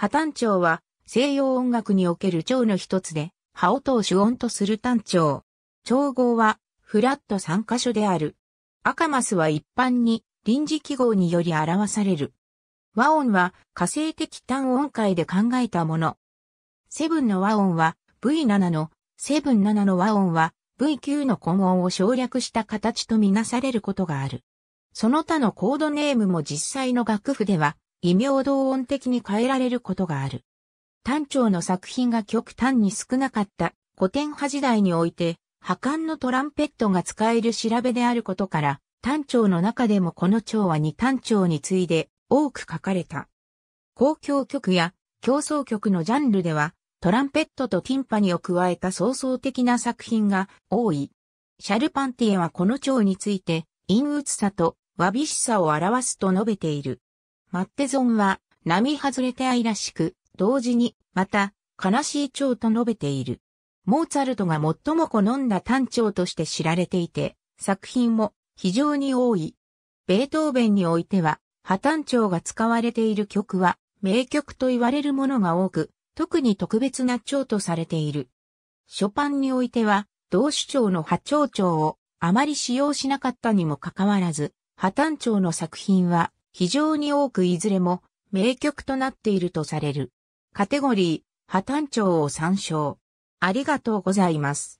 破単調は西洋音楽における調の一つで、葉音を主音とする単調。調合はフラット3箇所である。アカマスは一般に臨時記号により表される。和音は火星的単音階で考えたもの。セブンの和音は V7 の、セブン7の和音は V9 の根音を省略した形とみなされることがある。その他のコードネームも実際の楽譜では異名同音的に変えられることがある。短調の作品が極端に少なかった古典派時代において、破管のトランペットが使える調べであることから、短調の中でもこの調は二短調に次いで多く書かれた。公共曲や競争曲のジャンルでは、トランペットとティンパニを加えた創造的な作品が多い。シャルパンティエはこの蝶について、陰鬱さとわびしさを表すと述べている。マッテゾンは、波外れて愛らしく、同時に、また、悲しい蝶と述べている。モーツァルトが最も好んだ単調として知られていて、作品も非常に多い。ベートーベンにおいては、破単調が使われている曲は、名曲と言われるものが多く、特に特別な蝶とされている。ショパンにおいては、同主張の波長調をあまり使用しなかったにもかかわらず、破単調の作品は非常に多くいずれも名曲となっているとされる。カテゴリー、破綻調を参照。ありがとうございます。